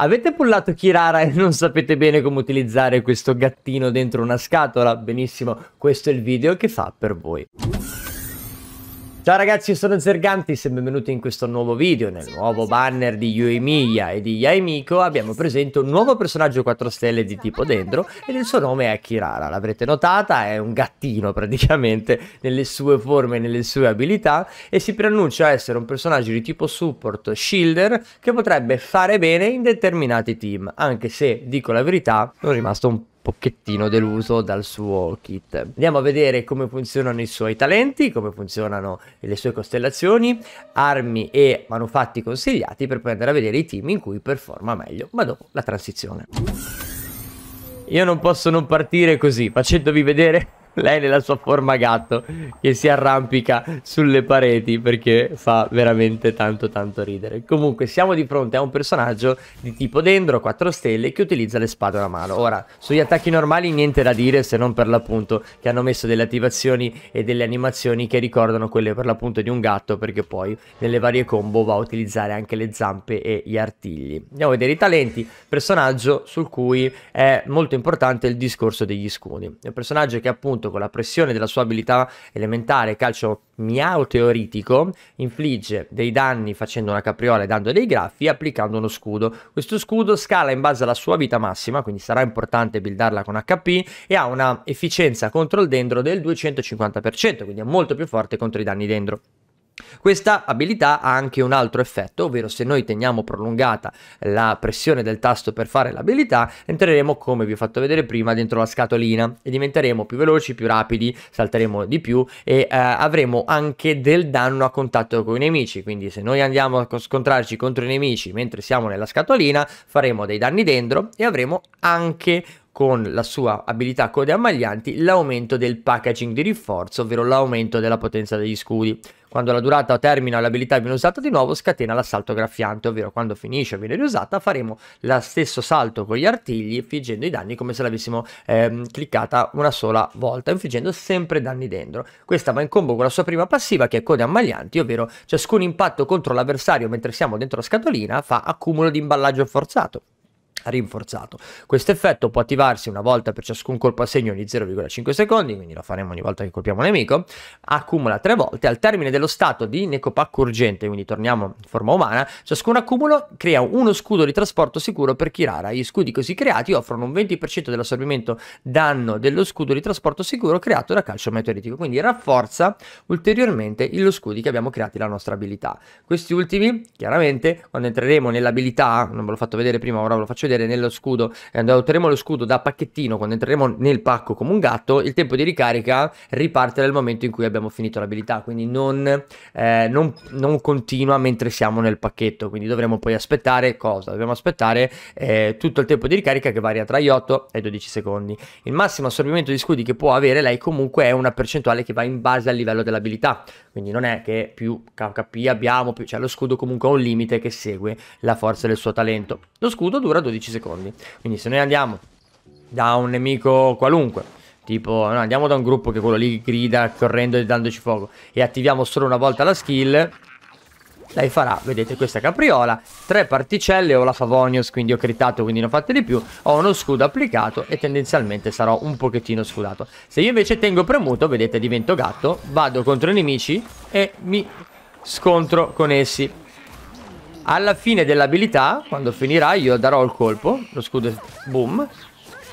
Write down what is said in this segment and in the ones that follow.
Avete pullato Kirara e non sapete bene come utilizzare questo gattino dentro una scatola? Benissimo, questo è il video che fa per voi. Ciao ragazzi, io sono Zergantis e benvenuti in questo nuovo video. Nel nuovo banner di Yuemiya e di Yaimiko abbiamo presente un nuovo personaggio 4 stelle di tipo dendro ed il suo nome è Kirara. L'avrete notata, è un gattino praticamente nelle sue forme e nelle sue abilità e si preannuncia essere un personaggio di tipo support shielder che potrebbe fare bene in determinati team, anche se, dico la verità, sono rimasto un po' pochettino deluso dal suo kit. Andiamo a vedere come funzionano i suoi talenti, come funzionano le sue costellazioni, armi e manufatti consigliati per poi andare a vedere i team in cui performa meglio, ma dopo la transizione. Io non posso non partire così, facendovi vedere lei nella sua forma gatto che si arrampica sulle pareti perché fa veramente tanto tanto ridere. Comunque siamo di fronte a un personaggio di tipo dendro 4 stelle che utilizza le spade a mano. Ora, sugli attacchi normali niente da dire se non per l'appunto che hanno messo delle attivazioni e delle animazioni che ricordano quelle per l'appunto di un gatto perché poi nelle varie combo va a utilizzare anche le zampe e gli artigli. Andiamo a vedere i talenti, personaggio sul cui è molto importante il discorso degli scudi. È un personaggio che appunto conto con la pressione della sua abilità elementare calcio miao teoretico, infligge dei danni facendo una capriola e dando dei graffi applicando uno scudo. Questo scudo scala in base alla sua vita massima, quindi sarà importante buildarla con HP e ha una efficienza contro il dendro del 250%, quindi è molto più forte contro i danni dendro. Questa abilità ha anche un altro effetto, ovvero se noi teniamo prolungata la pressione del tasto per fare l'abilità, entreremo, come vi ho fatto vedere prima, dentro la scatolina e diventeremo più veloci, più rapidi, salteremo di più e eh, avremo anche del danno a contatto con i nemici. Quindi se noi andiamo a scontrarci contro i nemici mentre siamo nella scatolina, faremo dei danni dentro e avremo anche con la sua abilità code ammaglianti l'aumento del packaging di rinforzo, ovvero l'aumento della potenza degli scudi. Quando la durata termina l'abilità viene usata di nuovo, scatena l'assalto graffiante, ovvero quando finisce e viene riusata faremo lo stesso salto con gli artigli infliggendo i danni come se l'avessimo ehm, cliccata una sola volta, infliggendo sempre danni dentro. Questa va in combo con la sua prima passiva che è code ammaglianti, ovvero ciascun impatto contro l'avversario mentre siamo dentro la scatolina fa accumulo di imballaggio forzato rinforzato. Questo effetto può attivarsi una volta per ciascun colpo a segno ogni 0,5 secondi, quindi lo faremo ogni volta che colpiamo un nemico, accumula tre volte, al termine dello stato di Necopac urgente, quindi torniamo in forma umana, ciascun accumulo crea uno scudo di trasporto sicuro per Kirara. Gli scudi così creati offrono un 20% dell'assorbimento danno dello scudo di trasporto sicuro creato da calcio meteoritico, quindi rafforza ulteriormente lo scudi che abbiamo creati la nostra abilità. Questi ultimi, chiaramente, quando entreremo nell'abilità, non ve l'ho fatto vedere prima, ora ve lo faccio vedere, vedere nello scudo, quando eh, adotteremo lo scudo da pacchettino, quando entreremo nel pacco come un gatto, il tempo di ricarica riparte dal momento in cui abbiamo finito l'abilità, quindi non, eh, non, non continua mentre siamo nel pacchetto, quindi dovremo poi aspettare cosa? Dobbiamo aspettare eh, tutto il tempo di ricarica che varia tra gli 8 e i 12 secondi. Il massimo assorbimento di scudi che può avere lei comunque è una percentuale che va in base al livello dell'abilità, quindi non è che più KP abbiamo, più, cioè lo scudo comunque ha un limite che segue la forza del suo talento. Lo scudo dura 12 12 secondi. Quindi se noi andiamo da un nemico qualunque, tipo no, andiamo da un gruppo che quello lì grida correndo e dandoci fuoco e attiviamo solo una volta la skill, lei farà, vedete questa capriola, tre particelle, ho la Favonius quindi ho critato quindi non ho fatte di più, ho uno scudo applicato e tendenzialmente sarò un pochettino scudato. Se io invece tengo premuto, vedete divento gatto, vado contro i nemici e mi scontro con essi. Alla fine dell'abilità, quando finirà, io darò il colpo, lo scudo boom,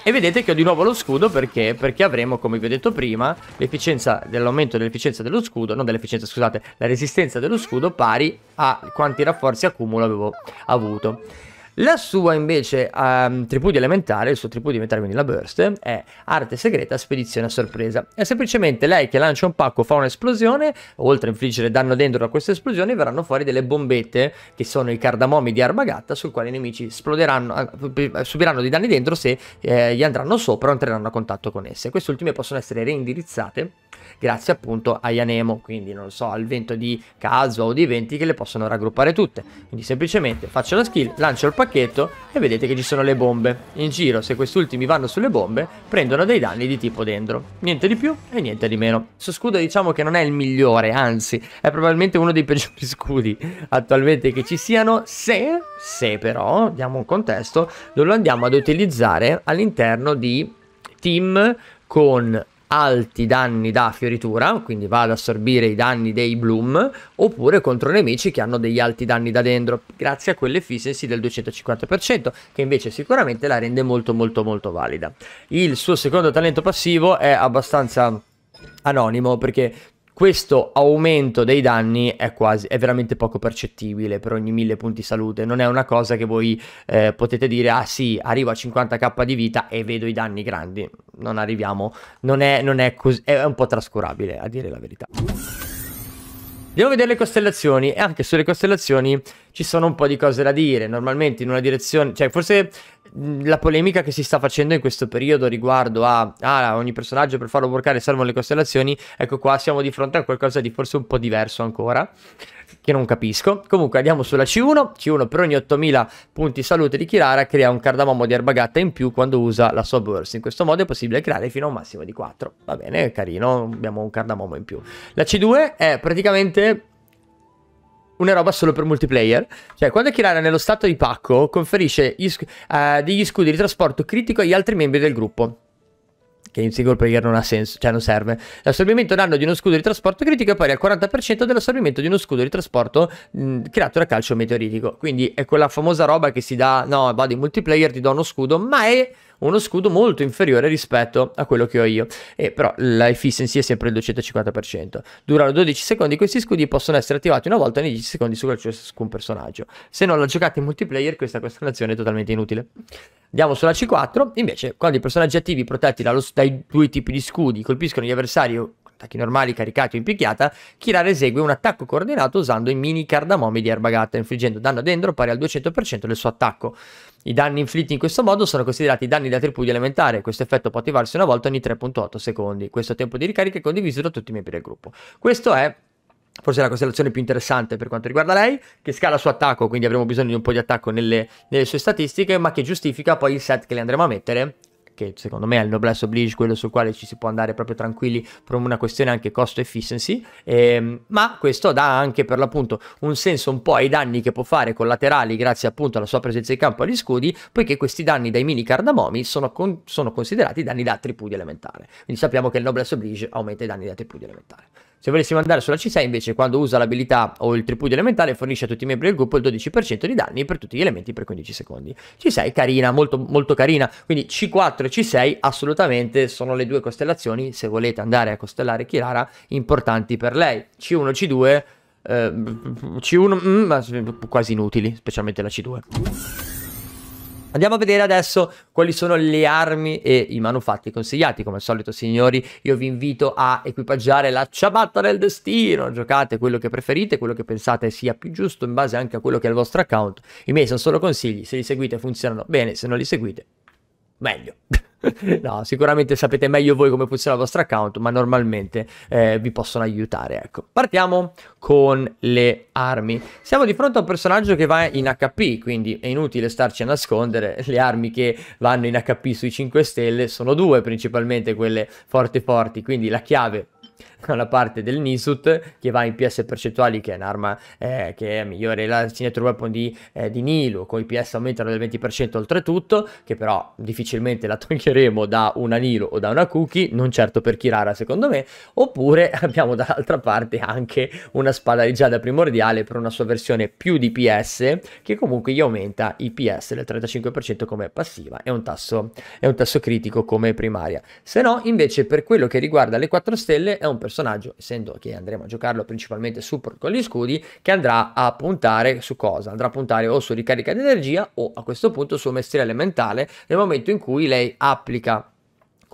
e vedete che ho di nuovo lo scudo perché? Perché avremo, come vi ho detto prima, l'efficienza dell'aumento dell'efficienza dello scudo, non dell'efficienza, scusate, la resistenza dello scudo pari a quanti rafforzi accumulo avevo avuto. La sua invece um, tripudio elementare, il suo tripudio elementare, quindi la burst, è arte segreta spedizione a sorpresa. È semplicemente lei che lancia un pacco, fa un'esplosione, oltre a infliggere danno dentro a questa esplosione, verranno fuori delle bombette che sono i cardamomi di Armagatta, sul quale i nemici esploderanno, ah, subiranno dei danni dentro se eh, gli andranno sopra o entreranno a contatto con esse. Queste ultime possono essere reindirizzate grazie appunto a Ianemo, quindi non so, al vento di caso o di venti che le possono raggruppare tutte. Quindi semplicemente faccio la skill, lancio il pacchetto e vedete che ci sono le bombe. In giro, se questi ultimi vanno sulle bombe, prendono dei danni di tipo dentro. Niente di più e niente di meno. Questo scudo diciamo che non è il migliore, anzi, è probabilmente uno dei peggiori scudi attualmente che ci siano, se, se però, diamo un contesto, non lo andiamo ad utilizzare all'interno di team con alti danni da fioritura, quindi va ad assorbire i danni dei bloom, oppure contro nemici che hanno degli alti danni da dendro, grazie a quell'efficiency del 250%, che invece sicuramente la rende molto molto molto valida. Il suo secondo talento passivo è abbastanza anonimo perché questo aumento dei danni è quasi è veramente poco percettibile per ogni 1000 punti salute non è una cosa che voi eh, potete dire ah sì arrivo a 50k di vita e vedo i danni grandi non arriviamo non è, non è così è un po' trascurabile a dire la verità Devo vedere le costellazioni e anche sulle costellazioni ci sono un po' di cose da dire. Normalmente in una direzione, cioè forse la polemica che si sta facendo in questo periodo riguardo a ah, ogni personaggio per farlo workare servono le costellazioni, ecco qua siamo di fronte a qualcosa di forse un po' diverso ancora che non capisco. Comunque andiamo sulla C1, C1 per ogni 8000 punti salute di Kirara crea un cardamomo di erbagatta in più quando usa la sua burst. In questo modo è possibile creare fino a un massimo di 4. Va bene, carino, abbiamo un cardamomo in più. La C2 è praticamente una roba solo per multiplayer. Cioè, quando Kirara è nello stato di pacco, conferisce uh, degli scudi di trasporto critico agli altri membri del gruppo che in single player non ha senso, cioè non serve. L'assorbimento danno di uno scudo di trasporto critico è pari al 40% dell'assorbimento di uno scudo di trasporto mh, creato da calcio meteoritico. Quindi è quella famosa roba che si dà, no, vado in multiplayer, ti do uno scudo, ma è uno scudo molto inferiore rispetto a quello che ho io. E però l'efficiency è sempre il 250%. Durano 12 secondi questi scudi possono essere attivati una volta nei 10 secondi su ciascun personaggio. Se non la giocate in multiplayer questa costellazione è totalmente inutile. Andiamo sulla C4, invece quando i personaggi attivi protetti dallo, dai due tipi di scudi colpiscono gli avversari attacchi normali caricati o in picchiata, Kirar esegue un attacco coordinato usando i mini cardamomi di Erbagatta, infliggendo danno ad Endro pari al 200% del suo attacco. I danni inflitti in questo modo sono considerati danni da tripudio elementare, questo effetto può attivarsi una volta ogni 3.8 secondi. Questo tempo di ricarica è condiviso da tutti i membri del gruppo. Questo è forse la costellazione più interessante per quanto riguarda lei, che scala su attacco, quindi avremo bisogno di un po' di attacco nelle, nelle, sue statistiche, ma che giustifica poi il set che le andremo a mettere che secondo me è il noblesse oblige, quello sul quale ci si può andare proprio tranquilli per una questione anche cost efficiency, ehm, ma questo dà anche per l'appunto un senso un po' ai danni che può fare collaterali grazie appunto alla sua presenza in campo agli scudi, poiché questi danni dai mini cardamomi sono, con, sono considerati danni da tripudio elementare. Quindi sappiamo che il noblesse oblige aumenta i danni da tripudio elementare. Se volessimo andare sulla C6 invece quando usa l'abilità o il tripudio elementale, fornisce a tutti i membri del gruppo il 12% di danni per tutti gli elementi per 15 secondi. C6 carina, molto molto carina, quindi C4 e C6 assolutamente sono le due costellazioni se volete andare a costellare Kirara importanti per lei. C1 C2 eh, C1 mm, quasi inutili, specialmente la C2. Andiamo a vedere adesso quali sono le armi e i manufatti consigliati. Come al solito, signori, io vi invito a equipaggiare la ciabatta del destino. Giocate quello che preferite, quello che pensate sia più giusto in base anche a quello che è il vostro account. I miei sono solo consigli, se li seguite funzionano bene, se non li seguite, meglio. no, sicuramente sapete meglio voi come funziona il vostro account, ma normalmente eh, vi possono aiutare. Ecco, partiamo con le armi. Siamo di fronte a un personaggio che va in HP, quindi è inutile starci a nascondere. Le armi che vanno in HP sui 5 stelle sono due, principalmente quelle forti forti, quindi la chiave la parte del Nisut che va in PS percentuali che è un'arma eh, che è migliore la signature weapon di, eh, di Nilo con i PS aumentano del 20% oltretutto che però difficilmente la toglieremo da una Nilo o da una Cookie non certo per Kirara secondo me oppure abbiamo dall'altra parte anche una spada rigiada primordiale per una sua versione più di PS che comunque gli aumenta i PS del 35% come passiva è un tasso, è un tasso critico come primaria se no invece per quello che riguarda le 4 stelle è un personaggio personaggio, essendo che andremo a giocarlo principalmente support con gli scudi, che andrà a puntare su cosa? Andrà a puntare o su ricarica di energia o a questo punto su mestiere elementale nel momento in cui lei applica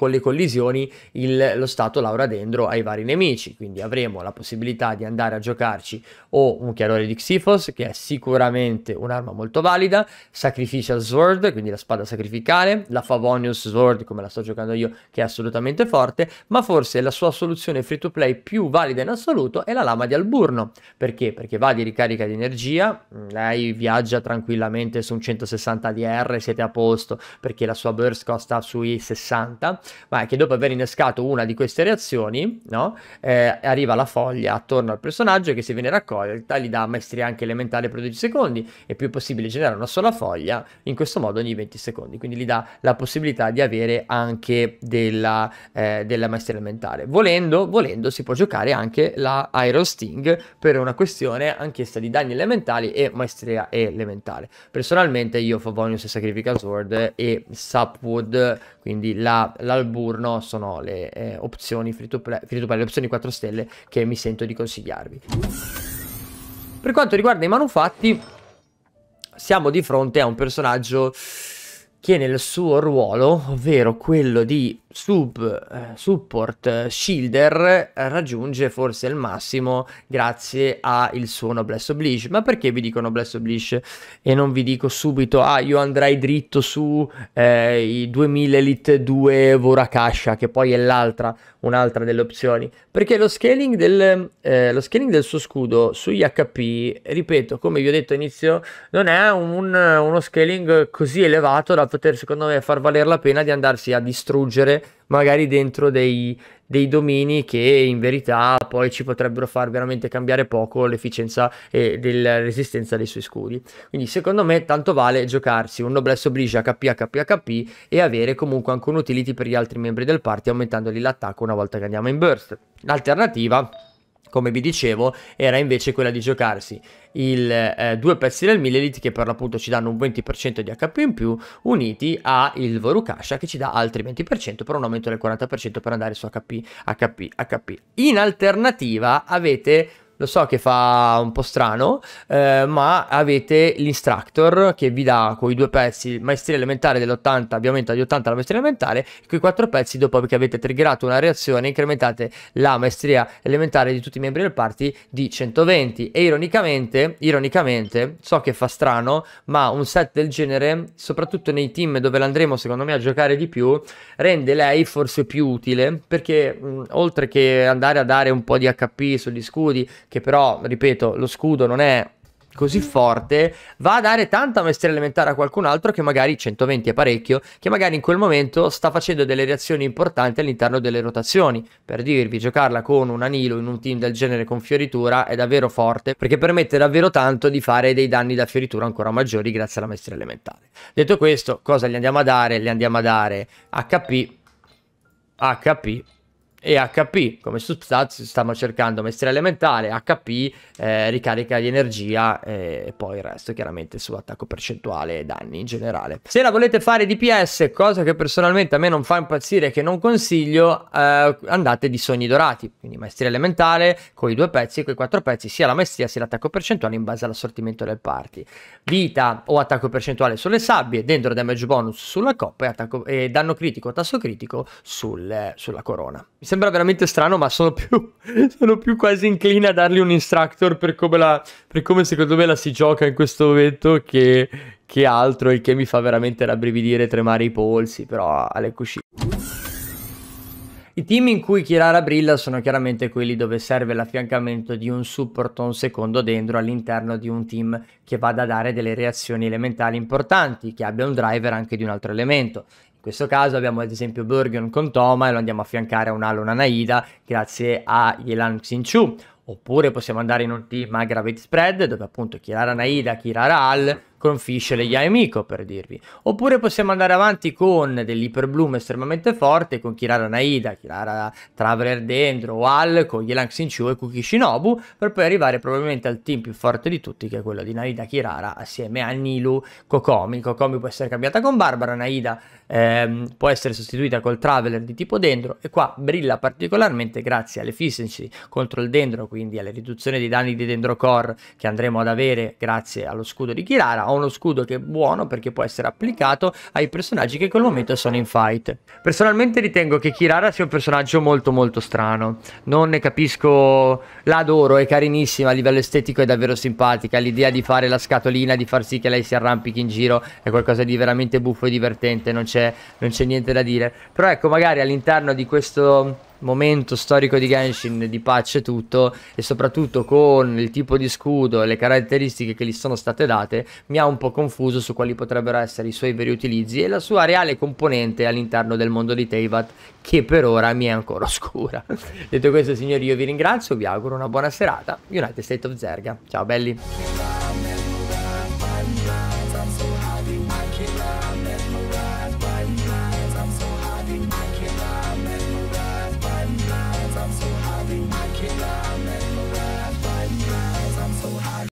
con le collisioni il, lo stato Laura dentro ai vari nemici, quindi avremo la possibilità di andare a giocarci o un chiarore di Xifos, che è sicuramente un'arma molto valida, Sacrificial Sword, quindi la spada sacrificale, la Favonius Sword, come la sto giocando io, che è assolutamente forte, ma forse la sua soluzione free to play più valida in assoluto è la lama di Alburno. Perché? Perché va di ricarica di energia, mm, lei viaggia tranquillamente su un 160 DR, siete a posto, perché la sua burst costa sui 60, ma è che dopo aver innescato una di queste reazioni, no? eh, arriva la foglia attorno al personaggio che se viene raccolta gli dà maestria anche elementare per 12 secondi, è più possibile generare una sola foglia, in questo modo ogni 20 secondi, quindi gli dà la possibilità di avere anche della, eh, della maestria elementare. Volendo, volendo si può giocare anche la Iron Sting per una questione anch'essa di danni elementali e maestria elementare. Personalmente io Favonius e Sacrifica Sword e Sapwood, quindi la, la al burno sono le eh, opzioni free to, play, free to play, le opzioni 4 stelle che mi sento di consigliarvi. Per quanto riguarda i manufatti, siamo di fronte a un personaggio che nel suo ruolo, ovvero quello di sub, eh, support eh, shielder eh, raggiunge forse il massimo grazie al suo Noblesse Oblige. Ma perché vi dico Noblesse Oblige e non vi dico subito, ah, io andrei dritto su eh, i 2000 Elite 2 Vorakasha, che poi è l'altra, un'altra delle opzioni? Perché lo scaling del, eh, lo scaling del suo scudo sugli HP, ripeto, come vi ho detto all'inizio, non è un, uno scaling così elevato da poter secondo me far valere la pena di andarsi a distruggere magari dentro dei, dei domini che in verità poi ci potrebbero far veramente cambiare poco l'efficienza e della resistenza dei suoi scudi. Quindi secondo me tanto vale giocarsi un Noblesse Oblige HP HP HP e avere comunque anche un utility per gli altri membri del party aumentandogli l'attacco una volta che andiamo in burst. L'alternativa come vi dicevo, era invece quella di giocarsi il, eh, due pezzi del Milelit che per l'appunto ci danno un 20% di HP in più, uniti al Vorukasha che ci dà altri 20% per un aumento del 40% per andare su HP, HP, HP. In alternativa avete lo so che fa un po' strano, eh, ma avete l'Instructor che vi dà quei due pezzi maestria elementare dell'80, ovviamente agli 80 la maestria elementare, e con quattro pezzi dopo che avete triggerato una reazione incrementate la maestria elementare di tutti i membri del party di 120. E ironicamente, ironicamente, so che fa strano, ma un set del genere, soprattutto nei team dove l'andremo secondo me a giocare di più, rende lei forse più utile perché mh, oltre che andare a dare un po' di HP sugli scudi che però, ripeto, lo scudo non è così forte, va a dare tanta maestria elementare a qualcun altro che magari 120 è parecchio, che magari in quel momento sta facendo delle reazioni importanti all'interno delle rotazioni. Per dirvi, giocarla con un anilo in un team del genere con fioritura è davvero forte, perché permette davvero tanto di fare dei danni da fioritura ancora maggiori grazie alla maestria elementare. Detto questo, cosa gli andiamo a dare? Le andiamo a dare HP, HP e HP come su Stats stiamo cercando maestria elementare, HP, eh, ricarica di energia eh, e poi il resto chiaramente su attacco percentuale e danni in generale. Se la volete fare DPS, cosa che personalmente a me non fa impazzire e che non consiglio, eh, andate di sogni dorati, quindi maestria elementare con i due pezzi e con quattro pezzi, sia la maestria sia l'attacco percentuale in base all'assortimento del party. Vita o attacco percentuale sulle sabbie, dentro damage bonus sulla coppa e, e danno critico o tasso critico sul, sulla corona. Mi sembra veramente strano, ma sono più, sono più quasi incline a dargli un instructor per come, la, per come, secondo me la si gioca in questo momento che, che altro, il che mi fa veramente rabbrividire e tremare i polsi, però alle cuscine. I team in cui Kirara brilla sono chiaramente quelli dove serve l'affiancamento di un supporto un secondo dentro all'interno di un team che vada a dare delle reazioni elementali importanti, che abbia un driver anche di un altro elemento. In questo caso abbiamo ad esempio Bergen con Toma e lo andiamo a affiancare a un Alon Anaida grazie a Yelan Xinchu. Oppure possiamo andare in un team a Gravity Spread dove appunto Kirara Naida, Kirara Al con Fish e Yaemiko per dirvi. Oppure possiamo andare avanti con dell'Hyperbloom estremamente forte, con Kirara Naida, Kirara Traveler Dendro, Wall, con Yelang Sinchu e Kukishinobu, per poi arrivare probabilmente al team più forte di tutti, che è quello di Naida Kirara, assieme a Nilu Kokomi. Kokomi può essere cambiata con Barbara, Naida ehm, può essere sostituita col Traveler di tipo Dendro, e qua brilla particolarmente grazie all'efficiency contro il Dendro, quindi alla riduzione dei danni di Dendro Core che andremo ad avere grazie allo scudo di Kirara, uno scudo che è buono perché può essere applicato ai personaggi che in quel momento sono in fight. Personalmente ritengo che Kirara sia un personaggio molto molto strano, non ne capisco, l'adoro, è carinissima, a livello estetico è davvero simpatica, l'idea di fare la scatolina, di far sì che lei si arrampichi in giro è qualcosa di veramente buffo e divertente, non c'è niente da dire. Però ecco, magari all'interno di questo momento storico di Genshin di pace e tutto e soprattutto con il tipo di scudo e le caratteristiche che gli sono state date mi ha un po' confuso su quali potrebbero essere i suoi veri utilizzi e la sua reale componente all'interno del mondo di Teyvat che per ora mi è ancora oscura detto questo signori io vi ringrazio vi auguro una buona serata United State of Zerga ciao belli